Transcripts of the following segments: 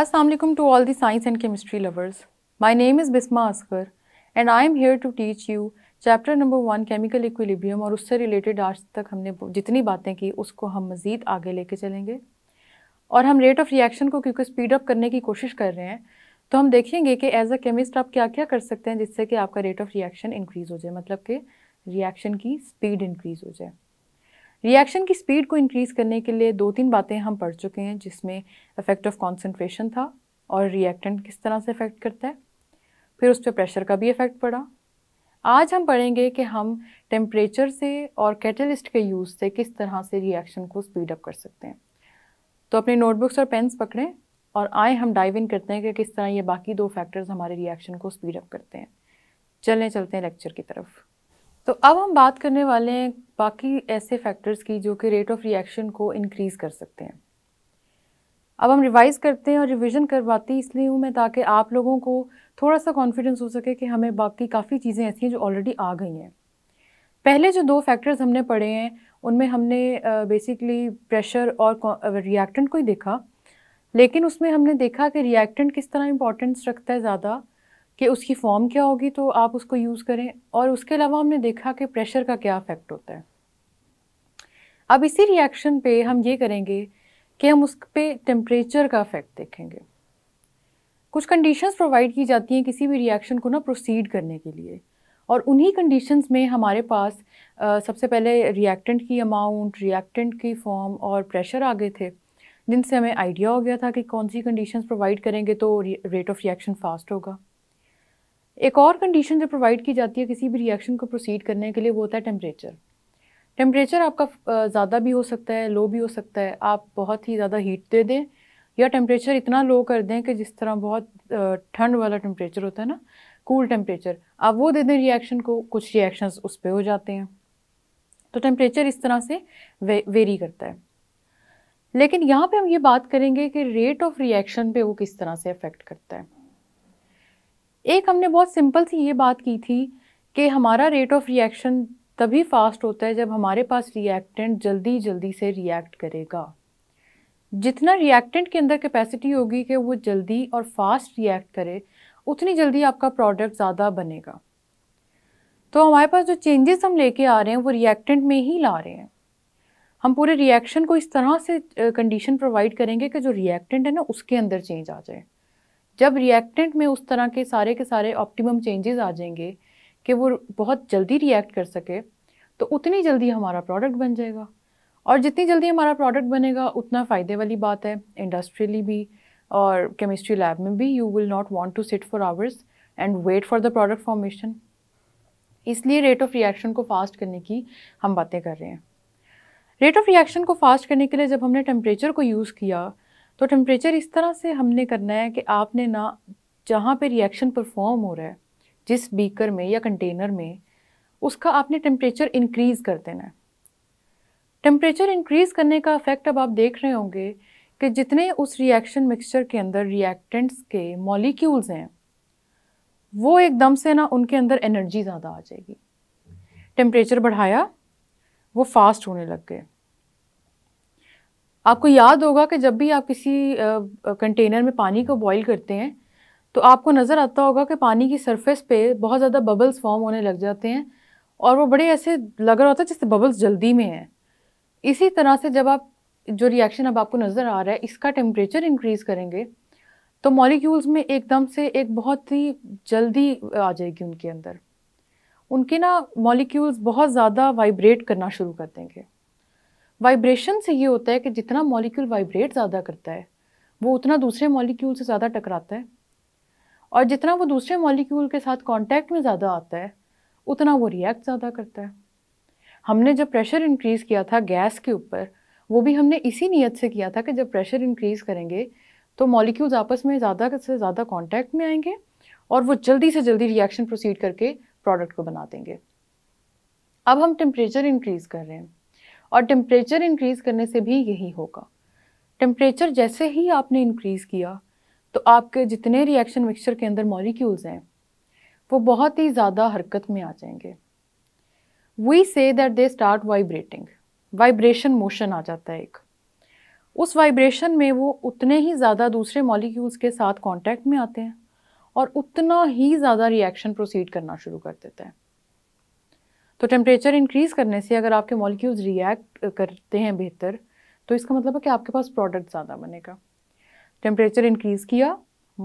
Aslam to all the science and chemistry lovers my name is Bisma Asgar and I am here to teach you chapter number one chemical equilibrium और उससे related आज तक हमने जितनी बातें की उसको हम मज़ीद आगे लेके चलेंगे और हम रेट ऑफ़ रिएक्शन को क्योंकि स्पीड अप करने की कोशिश कर रहे हैं तो हम देखेंगे कि एज अ केमिस्ट आप क्या क्या कर सकते हैं जिससे कि आपका रेट ऑफ़ रिएक्शन इंक्रीज़ हो जाए मतलब कि रिएक्शन की स्पीड इंक्रीज़ हो जाए रिएक्शन की स्पीड को इंक्रीज़ करने के लिए दो तीन बातें हम पढ़ चुके हैं जिसमें इफेक्ट ऑफ कॉन्सेंट्रेशन था और रिएक्टेंट किस तरह से इफ़ेक्ट करता है फिर उस पर प्रेशर का भी इफ़ेक्ट पड़ा आज हम पढ़ेंगे कि हम टेम्परेचर से और कैटलिस्ट के यूज़ से किस तरह से रिएक्शन को स्पीड अप कर सकते हैं तो अपने नोटबुक्स और पेन्स पकड़ें और आए हम डाइव इन करते हैं कि किस तरह ये बाकी दो फैक्टर्स हमारे रिएक्शन को स्पीड अप करते हैं चलें चलते हैं लेक्चर की तरफ तो अब हम बात करने वाले हैं बाकी ऐसे फैक्टर्स की जो कि रेट ऑफ रिएक्शन को इनक्रीज़ कर सकते हैं अब हम रिवाइज़ करते हैं और रिविज़न करवाती इसलिए हूँ मैं ताकि आप लोगों को थोड़ा सा कॉन्फिडेंस हो सके कि हमें बाकी काफ़ी चीज़ें ऐसी हैं जो ऑलरेडी आ गई हैं पहले जो दो फैक्टर्स हमने पढ़े हैं उनमें हमने बेसिकली प्रेशर और रिएक्टेंट को ही देखा लेकिन उसमें हमने देखा कि रिएक्टेंट किस तरह इंपॉर्टेंस रखता है ज़्यादा कि उसकी फॉर्म क्या होगी तो आप उसको यूज़ करें और उसके अलावा हमने देखा कि प्रेशर का क्या इफ़ेक्ट होता है अब इसी रिएक्शन पे हम ये करेंगे कि हम उस पर टेम्परेचर का इफ़ेक्ट देखेंगे कुछ कंडीशंस प्रोवाइड की जाती हैं किसी भी रिएक्शन को ना प्रोसीड करने के लिए और उन्हीं कंडीशंस में हमारे पास आ, सबसे पहले रिएक्टेंट की अमाउंट रिएक्टेंट की फॉर्म और प्रेशर आ गए थे जिनसे हमें आइडिया हो गया था कि कौन सी कंडीशंस प्रोवाइड करेंगे तो रेट ऑफ रिएक्शन फास्ट होगा एक और कंडीशन जो प्रोवाइड की जाती है किसी भी रिएक्शन को प्रोसीड करने के लिए वो होता है टेम्परेचर टेम्परेचर आपका ज़्यादा भी हो सकता है लो भी हो सकता है आप बहुत ही ज़्यादा हीट दे दें या टेम्परेचर इतना लो कर दें कि जिस तरह बहुत ठंड वाला टेम्परेचर होता है ना कूल टेम्परेचर आप वो दे दें रिएक्शन को कुछ रिएक्शंस उस पर हो जाते हैं तो टेम्परेचर इस तरह से वे, वेरी करता है लेकिन यहाँ पे हम ये बात करेंगे कि रेट ऑफ रिएक्शन पे वो किस तरह से अफेक्ट करता है एक हमने बहुत सिंपल सी ये बात की थी कि हमारा रेट ऑफ रिएक्शन तभी फास्ट होता है जब हमारे पास रिएक्टेंट जल्दी जल्दी से रिएक्ट करेगा जितना रिएक्टेंट के अंदर कैपेसिटी होगी कि वो जल्दी और फास्ट रिएक्ट करे उतनी जल्दी आपका प्रोडक्ट ज़्यादा बनेगा तो हमारे पास जो चेंजेस हम लेके आ रहे हैं वो रिएक्टेंट में ही ला रहे हैं हम पूरे रिएक्शन को इस तरह से कंडीशन प्रोवाइड करेंगे कि जो रिएक्टेंट है ना उसके अंदर चेंज आ जाए जब रिएक्टेंट में उस तरह के सारे के सारे ऑप्टिमम चेंजेस आ जाएंगे कि वो बहुत जल्दी रिएक्ट कर सके तो उतनी जल्दी हमारा प्रोडक्ट बन जाएगा और जितनी जल्दी हमारा प्रोडक्ट बनेगा उतना फ़ायदे वाली बात है इंडस्ट्रियली भी और केमिस्ट्री लैब में भी you will not want to sit for hours and wait for the product formation इसलिए रेट ऑफ रिएक्शन को फास्ट करने की हम बातें कर रहे हैं रेट ऑफ रिएक्शन को फास्ट करने के लिए जब हमने टेम्परेचर को यूज़ किया तो टेम्परेचर इस तरह से हमने करना है कि आपने ना जहाँ पे रिएक्शन परफॉर्म हो रहा है जिस बीकर में या कंटेनर में उसका आपने टेम्परेचर इंक्रीज़ कर देना है टेम्परेचर इंक्रीज़ करने का इफ़ेक्ट अब आप देख रहे होंगे कि जितने उस रिएक्शन मिक्सचर के अंदर रिएक्टेंट्स के मॉलिक्यूल्स हैं वो एकदम से ना उनके अंदर एनर्जी ज़्यादा आ जाएगी टेम्परेचर बढ़ाया वो फास्ट होने लग गए आपको याद होगा कि जब भी आप किसी कंटेनर में पानी को बॉईल करते हैं तो आपको नज़र आता होगा कि पानी की सरफेस पे बहुत ज़्यादा बबल्स फॉर्म होने लग जाते हैं और वो बड़े ऐसे लग रहा होता है जिससे बबल्स जल्दी में हैं इसी तरह से जब आप जो रिएक्शन अब आपको नज़र आ रहा है इसका टेम्परेचर इंक्रीज़ करेंगे तो मॉलिक्यूल्स में एकदम से एक बहुत ही जल्दी आ जाएगी उनके अंदर उनके ना मॉलिक्यूल्स बहुत ज़्यादा वाइब्रेट करना शुरू कर देंगे वाइब्रेशन से ये होता है कि जितना मॉलिक्यूल वाइब्रेट ज़्यादा करता है वो उतना दूसरे मॉलिक्यूल से ज़्यादा टकराता है और जितना वो दूसरे मॉलिक्यूल के साथ कांटेक्ट में ज़्यादा आता है उतना वो रिएक्ट ज़्यादा करता है हमने जब प्रेशर इंक्रीज़ किया था गैस के ऊपर वो भी हमने इसी नीयत से किया था कि जब प्रेशर इंक्रीज़ करेंगे तो मॉलिक्यूल्स आपस में ज़्यादा से ज़्यादा कांटेक्ट में आएंगे और वो जल्दी से जल्दी रिएक्शन प्रोसीड करके प्रोडक्ट को बना देंगे अब हम टेम्परेचर इंक्रीज़ कर रहे हैं और टेम्परेचर इंक्रीज़ करने से भी यही होगा टेम्परेचर जैसे ही आपने इंक्रीज़ किया तो आपके जितने रिएक्शन मिक्सचर के अंदर मॉलिक्यूल्स हैं वो बहुत ही ज़्यादा हरकत में आ जाएंगे we say that they start vibrating vibration motion आ जाता है एक उस वाइब्रेशन में वो उतने ही ज़्यादा दूसरे मॉलिक्यूल्स के साथ कांटेक्ट में आते हैं और उतना ही ज़्यादा रिएक्शन प्रोसीड करना शुरू कर देते हैं तो टेम्परेचर इंक्रीज़ करने से अगर आपके मॉलिक्यूल्स रिएक्ट करते हैं बेहतर तो इसका मतलब है कि आपके पास प्रोडक्ट ज़्यादा बनेगा टेम्परेचर इंक्रीज़ किया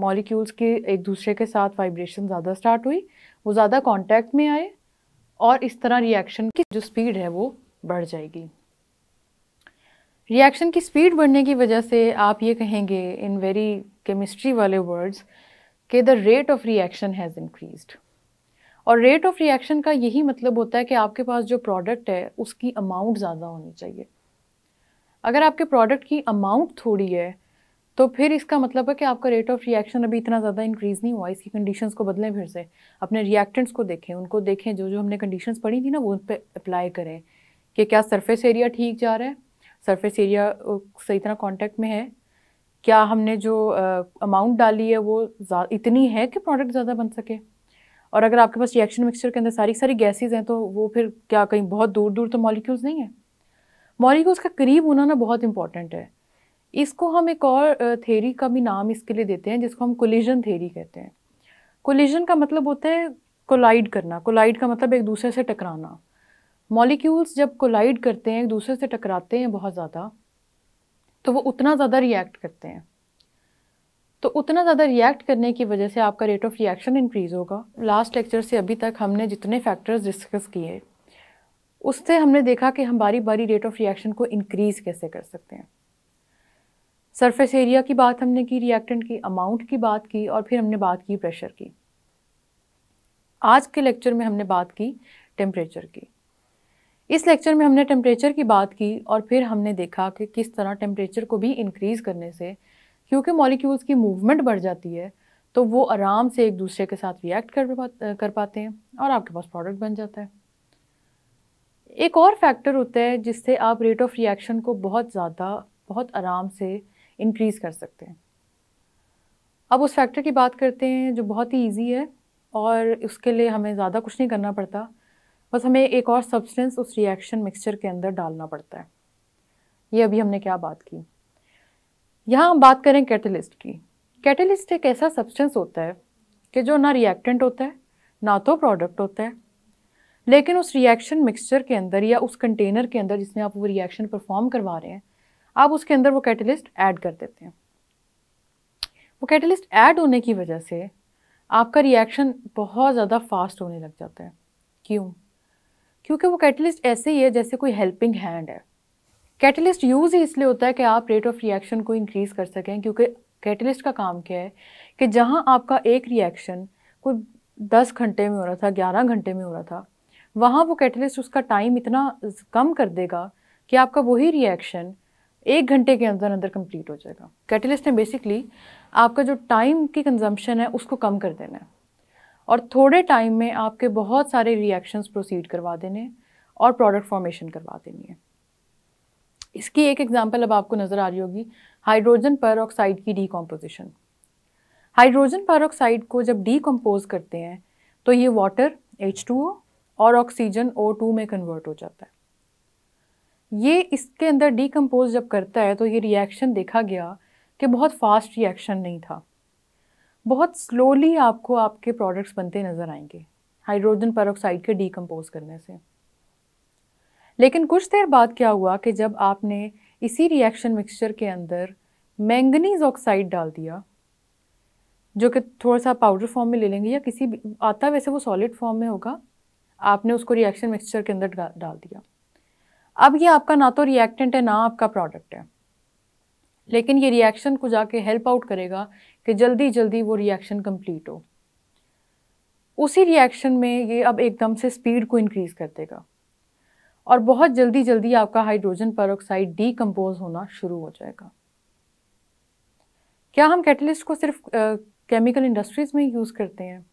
मॉलिक्यूल्स के एक दूसरे के साथ वाइब्रेशन ज़्यादा स्टार्ट हुई वो ज़्यादा कॉन्टैक्ट में आए और इस तरह रिएक्शन की जो स्पीड है वो बढ़ जाएगी रिएक्शन की स्पीड बढ़ने की वजह से आप ये कहेंगे इन वेरी केमिस्ट्री वाले वर्ड्स के the rate of reaction has increased और रेट ऑफ रिएक्शन का यही मतलब होता है कि आपके पास जो प्रोडक्ट है उसकी अमाउंट ज़्यादा होनी चाहिए अगर आपके प्रोडक्ट की अमाउंट थोड़ी है तो फिर इसका मतलब है कि आपका रेट ऑफ रिएक्शन अभी इतना ज़्यादा इंक्रीज़ नहीं हुआ इसकी कंडीशंस को बदलें फिर से अपने रिएक्टेंट्स को देखें उनको देखें जो जो हमने कंडीशंस पढ़ी थी ना वो उन पर अप्लाई करें कि क्या सरफेस एरिया ठीक जा रहा है सरफेस एरिया सही तरह कॉन्टैक्ट में है क्या हमने जो अमाउंट uh, डाली है वो इतनी है कि प्रोडक्ट ज़्यादा बन सके और अगर आपके पास रिएक्शन मिक्सचर के अंदर सारी सारी गैसेज हैं तो वो फिर क्या कहीं बहुत दूर दूर तो मॉलिक्यूल्स नहीं है मॉलिक्यूल्स का करीब होना ना बहुत इंपॉर्टेंट है इसको हम एक और थेरी का भी नाम इसके लिए देते हैं जिसको हम कोलिजन थेरी कहते हैं कोलिजन का मतलब होता है कोलाइड करना कोलाइड का मतलब एक दूसरे से टकराना मॉलिक्यूल्स जब कोलाइड करते हैं एक दूसरे से टकराते हैं बहुत ज़्यादा तो वो उतना ज़्यादा रिएक्ट करते हैं तो उतना ज़्यादा रिएक्ट करने की वजह से आपका रेट ऑफ़ रिएक्शन इंक्रीज़ होगा लास्ट लेक्चर से अभी तक हमने जितने फैक्टर्स डिस्कस किए उससे हमने देखा कि हम बारी बारी रेट ऑफ़ रिएक्शन को इनक्रीज़ कैसे कर सकते हैं सरफेस एरिया की बात हमने की रिएक्टेंट की अमाउंट की बात की और फिर हमने बात की प्रेशर की आज के लेक्चर में हमने बात की टेम्परेचर की इस लेक्चर में हमने टेम्परेचर की बात की और फिर हमने देखा कि किस तरह टेम्परेचर को भी इंक्रीज़ करने से क्योंकि मॉलिक्यूल्स की मूवमेंट बढ़ जाती है तो वो आराम से एक दूसरे के साथ रिएक्ट कर पा कर पाते हैं और आपके पास प्रोडक्ट बन जाता है एक और फैक्टर होता है जिससे आप रेट ऑफ रिएक्शन को बहुत ज़्यादा बहुत आराम से इंक्रीज़ कर सकते हैं अब उस फैक्टर की बात करते हैं जो बहुत ही ईजी है और उसके लिए हमें ज़्यादा कुछ नहीं करना पड़ता बस हमें एक और सब्सटेंस उस रिएक्शन मिक्सचर के अंदर डालना पड़ता है ये अभी हमने क्या बात की यहाँ हम बात करें कैटलिस्ट की कैटलिस्ट एक ऐसा सब्सटेंस होता है कि जो ना रिएक्टेंट होता है ना तो प्रोडक्ट होता है लेकिन उस रिएक्शन मिक्सचर के अंदर या उस कंटेनर के अंदर जिसमें आप वो रिएक्शन परफॉर्म करवा रहे हैं आप उसके अंदर वो कैटलिस्ट ऐड कर देते हैं वो कैटलिस्ट ऐड होने की वजह से आपका रिएक्शन बहुत ज़्यादा फास्ट होने लग जाता है क्यों क्योंकि वो कैटलिस्ट ऐसे ही है जैसे कोई हेल्पिंग हैंड है कैटलिस्ट यूज़ ही इसलिए होता है कि आप रेट ऑफ रिएक्शन को इंक्रीज़ कर सकें क्योंकि कैटलिस्ट का काम क्या है कि जहाँ आपका एक रिएक्शन कोई दस घंटे में हो रहा था ग्यारह घंटे में हो रहा था वहाँ वो कैटलिस्ट उसका टाइम इतना कम कर देगा कि आपका वही रिएक्शन एक घंटे के अंदर अंदर कंप्लीट हो जाएगा कैटलिस्ट ने बेसिकली आपका जो टाइम की कंजम्पशन है उसको कम कर देना है और थोड़े टाइम में आपके बहुत सारे रिएक्शंस प्रोसीड करवा देने और प्रोडक्ट फॉर्मेशन करवा देनी है इसकी एक एग्जाम्पल अब आपको नज़र आ रही होगी हाइड्रोजन पर की डीकम्पोजिशन हाइड्रोजन पर को जब डीकम्पोज करते हैं तो ये वाटर एच और ऑक्सीजन ओ में कन्वर्ट हो जाता है ये इसके अंदर डीकम्पोज जब करता है तो ये रिएक्शन देखा गया कि बहुत फास्ट रिएक्शन नहीं था बहुत स्लोली आपको आपके प्रोडक्ट्स बनते नज़र आएंगे हाइड्रोजन पर के डीकम्पोज करने से लेकिन कुछ देर बाद क्या हुआ कि जब आपने इसी रिएक्शन मिक्सचर के अंदर मैंगनीज ऑक्साइड डाल दिया जो कि थोड़ा सा पाउडर फॉर्म में ले लेंगे या किसी भी आता वैसे वो सॉलिड फॉर्म में होगा आपने उसको रिएक्शन मिक्सचर के अंदर डाल दिया अब ये आपका ना तो रिएक्टेंट है ना आपका प्रोडक्ट है लेकिन ये रिएक्शन को जाके हेल्प आउट करेगा कि जल्दी जल्दी वो रिएक्शन कंप्लीट हो उसी रिएक्शन में ये अब एकदम से स्पीड को इंक्रीज़ कर देगा और बहुत जल्दी जल्दी आपका हाइड्रोजन पर डीकम्पोज होना शुरू हो जाएगा क्या हम कैटलिस्ट को सिर्फ केमिकल uh, इंडस्ट्रीज़ में यूज़ करते हैं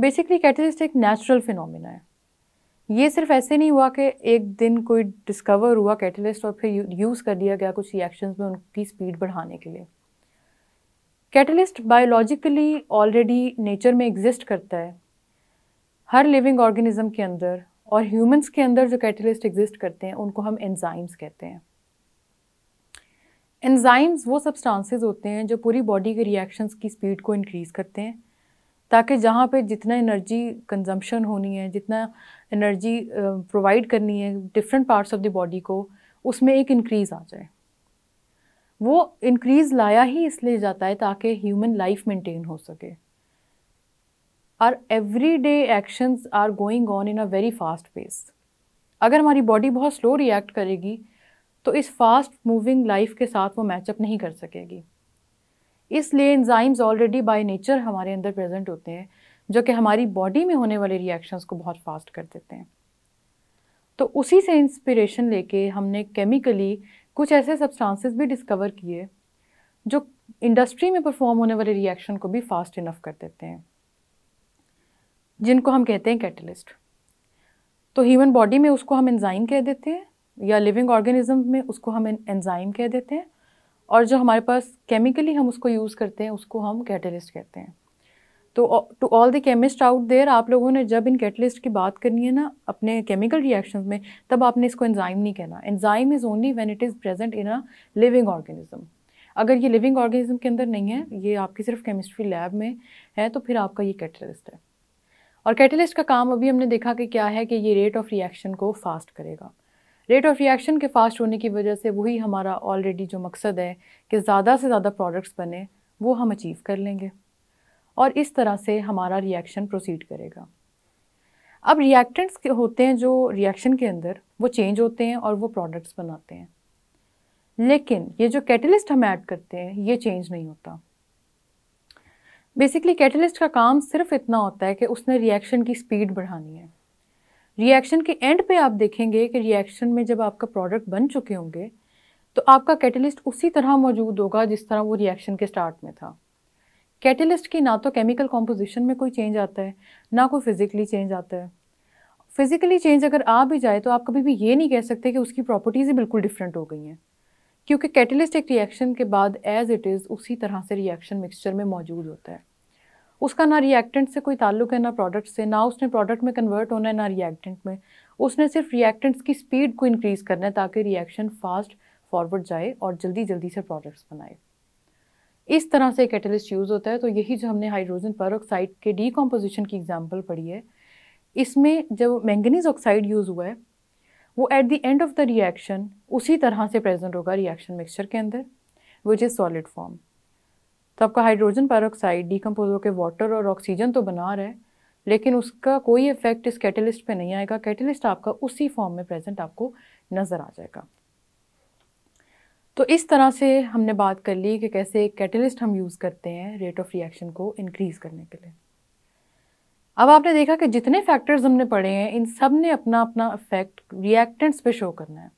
बेसिकली कैटलिस्ट एक नेचुरल फिनोमिना है ये सिर्फ ऐसे नहीं हुआ कि एक दिन कोई डिस्कवर हुआ कैटलिस्ट और फिर यूज़ कर दिया गया कुछ रिएक्शन में उनकी स्पीड बढ़ाने के लिए कैटलिस्ट बायोलॉजिकली ऑलरेडी नेचर में एग्जिस्ट करता है हर लिविंग ऑर्गेनिज्म के अंदर और ह्यूमंस के अंदर जो कैटलिस्ट एग्जिस्ट करते हैं उनको हम एंजाइम्स कहते हैं एंजाइम्स वो सब्सटेंसेस होते हैं जो पूरी बॉडी के रिएक्शंस की स्पीड को इंक्रीज़ करते हैं ताकि जहाँ पे जितना एनर्जी कंजम्पशन होनी है जितना एनर्जी प्रोवाइड करनी है different parts of the body को उसमें एक इंक्रीज़ आ जाए वो इंक्रीज़ लाया ही इसलिए जाता है ताकि ह्यूमन लाइफ मेंटेन हो सके are every day actions are going on in a very fast pace अगर हमारी बॉडी बहुत स्लो रिएक्ट करेगी तो इस फास्ट मूविंग लाइफ के साथ वो मैचअप नहीं कर सकेगी इसलिए इन्जाइम्स ऑलरेडी बाय नेचर हमारे अंदर प्रेजेंट होते हैं जो कि हमारी बॉडी में होने वाले रिएक्शंस को बहुत फास्ट कर देते हैं तो उसी से इंस्पिरेशन लेके हमने केमिकली कुछ ऐसे सब्सटेंसेस भी डिस्कवर किए जो इंडस्ट्री में परफॉर्म होने वाले रिएक्शन को भी फास्ट इनफ कर देते हैं जिनको हम कहते हैं कैटलिस्ट तो ह्यूमन बॉडी में उसको हम एंजाइम कह देते हैं या लिविंग ऑर्गेनिज्म में उसको हम एंजाइम कह देते हैं और जो हमारे पास केमिकली हम उसको यूज़ करते हैं उसको हम कैटलिस्ट कहते हैं तो to all the chemist out there आप लोगों ने जब इन कैटलिस्ट की बात करनी है ना अपने केमिकल रिएक्शन में तब आपने इसको एंजाइम नहीं कहना enzyme is only when it is present in a living organism अगर ये लिविंग ऑर्गेनिज्म के अंदर नहीं है ये आपकी सिर्फ केमिस्ट्री लैब में है तो फिर आपका ये कैटलिस्ट है और कैटलिस्ट का काम अभी हमने देखा कि क्या है कि ये रेट ऑफ रिएक्शन को फास्ट करेगा रेट ऑफ रिएक्शन के फास्ट होने की वजह से वही हमारा ऑलरेडी जो मकसद है कि ज़्यादा से ज़्यादा प्रोडक्ट्स बने वो हम अचीव कर लेंगे और इस तरह से हमारा रिएक्शन प्रोसीड करेगा अब रिएक्टेंट्स होते हैं जो रिएक्शन के अंदर वो चेंज होते हैं और वो प्रोडक्ट्स बनाते हैं लेकिन ये जो कैटलिस्ट हम ऐड करते हैं ये चेंज नहीं होता बेसिकली कैटलिस्ट का काम सिर्फ इतना होता है कि उसने रिएक्शन की स्पीड बढ़ानी है रिएक्शन के एंड पे आप देखेंगे कि रिएक्शन में जब आपका प्रोडक्ट बन चुके होंगे तो आपका कैटलिस्ट उसी तरह मौजूद होगा जिस तरह वो रिएक्शन के स्टार्ट में था कैटलिस्ट की ना तो केमिकल कॉम्पोजिशन में कोई चेंज आता है ना कोई फिज़िकली चेंज आता है फिज़िकली चेंज अगर आ भी जाए तो आप कभी भी ये नहीं कह सकते कि उसकी प्रॉपर्टीज़ ही बिल्कुल डिफरेंट हो गई हैं क्योंकि कैटलिस्ट एक रिएक्शन के बाद एज इट इज़ उसी तरह से रिएक्शन मिक्सचर में मौजूद होता है उसका ना रिएक्टेंट से कोई ताल्लुक है ना प्रोडक्ट से ना उसने प्रोडक्ट में कन्वर्ट होना है ना रिएक्टेंट में उसने सिर्फ रिएक्टेंट्स की स्पीड को इंक्रीज़ करना है ताकि रिएक्शन फास्ट फॉरवर्ड जाए और जल्दी जल्दी से प्रोडक्ट्स बनाए इस तरह से कैटलिस्ट यूज़ होता है तो यही जो हमने हाइड्रोजन पर के डीकम्पोजिशन की एग्जाम्पल पढ़ी है इसमें जब मैंगनीज ऑक्साइड यूज़ हुआ है वो at the end of the reaction उसी तरह से प्रेजेंट होगा रिएक्शन मिक्सचर के अंदर विच इज़ सॉलिड फॉर्म तो आपका हाइड्रोजन पैरऑक्साइड डिकम्पोज होकर वाटर और ऑक्सीजन तो बना रहा है लेकिन उसका कोई इफेक्ट इस कैटलिस्ट पे नहीं आएगा कैटलिस्ट आपका उसी फॉर्म में प्रेजेंट आपको नज़र आ जाएगा तो इस तरह से हमने बात कर ली कि कैसे कैटलिस्ट हम यूज़ करते हैं रेट ऑफ रिएक्शन को इंक्रीज़ करने के लिए अब आपने देखा कि जितने फैक्टर्स हमने पढ़े हैं इन सब ने अपना अपना इफेक्ट रिएक्टेंट्स पे शो करना है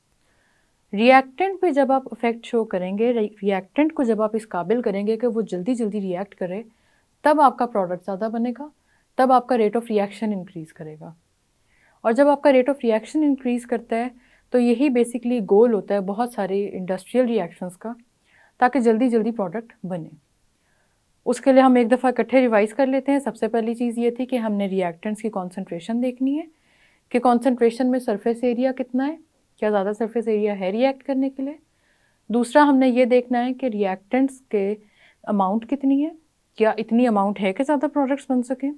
रिएक्टेंट पे जब आप इफेक्ट शो करेंगे रिएक्टेंट को जब आप इस काबिल करेंगे कि वो जल्दी जल्दी रिएक्ट करे तब आपका प्रोडक्ट ज़्यादा बनेगा तब आपका रेट ऑफ रिएक्शन इंक्रीज़ करेगा और जब आपका रेट ऑफ रिएक्शन इंक्रीज़ करता है तो यही बेसिकली गोल होता है बहुत सारे इंडस्ट्रियल रिएक्शंस का ताकि जल्दी जल्दी प्रोडक्ट बने उसके लिए हम एक दफ़ा इकट्ठे रिवाइज़ कर लेते हैं सबसे पहली चीज़ ये थी कि हमने रिएक्टेंट्स की कॉन्सनट्रेशन देखनी है कि कॉन्सनट्रेशन में सरफेस एरिया कितना है क्या ज़्यादा सरफेस एरिया है रिएक्ट करने के लिए दूसरा हमने ये देखना है कि रिएक्टेंट्स के अमाउंट कितनी है क्या इतनी अमाउंट है कि ज़्यादा प्रोडक्ट्स बन सकें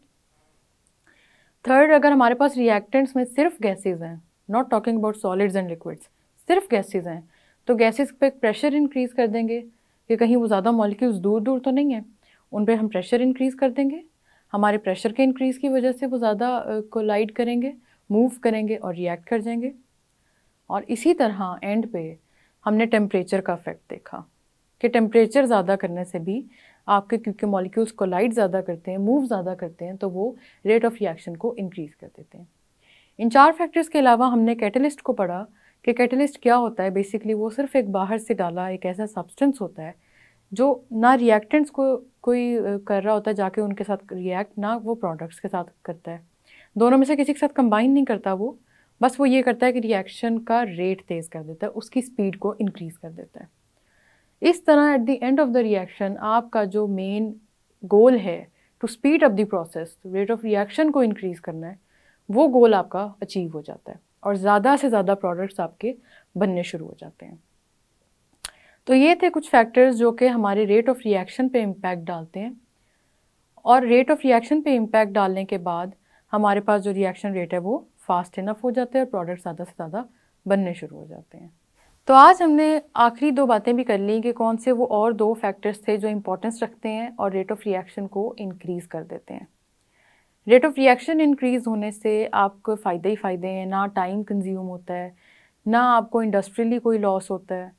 थर्ड अगर हमारे पास रिएक्टेंट्स में सिर्फ गैसेज हैं not talking about solids and liquids सिर्फ गैसेज हैं तो गैसेज पर प्रेशर इंक्रीज़ कर देंगे कि कहीं वो ज़्यादा मॉलिक्यूल्स दूर दूर तो नहीं है उन पर हम प्रेशर इंक्रीज़ कर देंगे हमारे प्रेशर के इंक्रीज़ की वजह से वो ज़्यादा कोलाइड करेंगे मूव करेंगे और रिएक्ट कर जाएंगे और इसी तरह एंड पे हमने टेम्परेचर का इफ़ेक्ट देखा कि टेम्परेचर ज़्यादा करने से भी आपके क्योंकि मॉलिक्यूल्स कोलाइड ज़्यादा करते हैं मूव ज़्यादा करते हैं तो वो रेट ऑफ रिएक्शन को इंक्रीज़ कर देते हैं इन चार फैक्टर्स के अलावा हमने कैटलिस्ट को पढ़ा कि कैटलिस्ट क्या होता है बेसिकली वो सिर्फ एक बाहर से डाला एक ऐसा सब्सटेंस होता है जो ना रिएक्टेंट्स को कोई कर रहा होता है जाके उनके साथ रिएक्ट ना वो प्रोडक्ट्स के साथ करता है दोनों में से किसी के साथ कंबाइन नहीं करता वो बस वो ये करता है कि रिएक्शन का रेट तेज़ कर देता है उसकी स्पीड को इंक्रीज़ कर देता है इस तरह at the end of the reaction आपका जो मेन गोल है to speed up the process rate of reaction को इंक्रीज़ करना है वो गोल आपका अचीव हो जाता है और ज़्यादा से ज़्यादा प्रोडक्ट्स आपके बनने शुरू हो जाते हैं तो ये थे कुछ फैक्टर्स जो कि हमारे रेट ऑफ रिएक्शन पे इम्पैक्ट डालते हैं और रेट ऑफ रिएक्शन पे इम्पैक्ट डालने के बाद हमारे पास जो रिएक्शन रेट है वो फास्ट इनफ हो जाते हैं और प्रोडक्ट ज़्यादा से ज़्यादा बनने शुरू हो जाते हैं तो आज हमने आखिरी दो बातें भी कर ली कि कौन से वो और दो फैक्टर्स थे जो इम्पोर्टेंस रखते हैं और रेट ऑफ रिएक्शन को इनक्रीज़ कर देते हैं रेट ऑफ रिएक्शन इंक्रीज़ होने से आपको फ़ायदे ही फ़ायदे हैं ना टाइम कंज्यूम होता है ना आपको इंडस्ट्रियली कोई लॉस होता है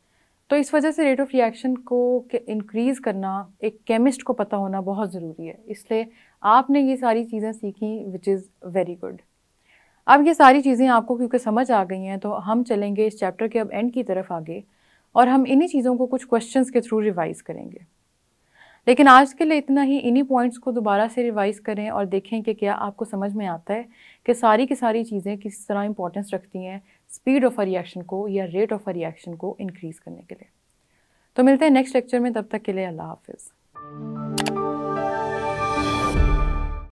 तो इस वजह से रेट ऑफ रिएक्शन को इंक्रीज़ करना एक केमिस्ट को पता होना बहुत ज़रूरी है इसलिए आपने ये सारी चीज़ें सीखी विच इज़ वेरी गुड अब ये सारी चीज़ें आपको क्योंकि समझ आ गई हैं तो हम चलेंगे इस चैप्टर के अब एंड की तरफ आगे और हम इन्हीं चीज़ों को कुछ क्वेश्चंस के थ्रू रिवाइज़ करेंगे लेकिन आज के लिए इतना ही इन्हीं पॉइंट्स को दोबारा से रिवाइज करें और देखें कि क्या आपको समझ में आता है कि सारी की सारी चीज़ें किस तरह इंपॉर्टेंस रखती हैं स्पीड ऑफ अ रिएक्शन को या रेट ऑफ अ रिएक्शन को इनक्रीज़ करने के लिए तो मिलते हैं नेक्स्ट लेक्चर में तब तक के लिए अल्लाह हाफिज़